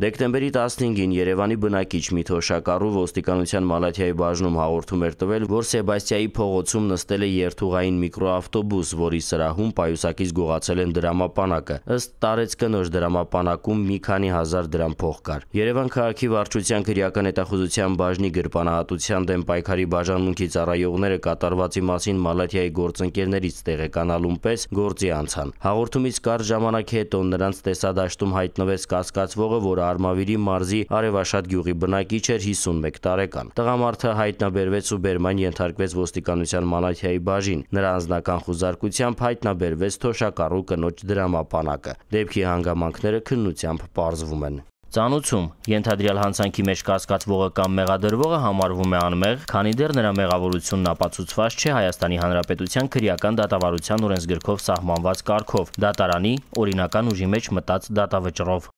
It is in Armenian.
Դեկտեմբերի 15-ին Երևանի բնակիչ մի թոշակառու ոստիկանության Մալաթիայի բաժնում հաղորդում էր տվել, որ Սեբաստիայի փողոցում նստել է երթուղային միկրոավտոբուս, որի սրահում պայուսակից գողացել են դրամապանակը։ Ըստ տարեց կնոջ դրամապանակում մի քանի հազար դրամ փող կար։ Երևան քաղաքի վարչության քրեական հետախուզության բաժնի գրպանահատության դեմ պայքարի բաժանմունքի ծառայողները կատարվածի մասին Մալաթիայի գործընկերներից տեղեկանալուն պես գործի անցան։ Հաղորդումից կարճ ժամանակ հետո նրանց տեսադաշտում հայտնվեց կասկածվողը, որ որը Արմավիրի մարզի Արևաշատ գյուղի բնակիչ էր 51 տարեկան։ Տղամարդը հայտնաբերվեց ու բերման ենթարկվեց ոստիկանության Մանաթիայի բաժին։ Նրա անձնական խուզարկությամբ հայտնաբերվեց թոշակառու կնոջ դրամապանակը։ Դեպքի հանգամանքները քննությամբ պարզվում են։ Ծանուցում ենթադրյալ հանցանքի մեջ կասկածվողը կամ մեղադրվողը համարվում է անմեղ, քանի դեռ նրա մեղավորությունն ապացուցված չէ Հայաստանի Հանրապետության քրեական դատավարության օրենսգրքով սահմանված կարգով՝ դատարանի օրինական ուժի մեջ մտած դատավճռով։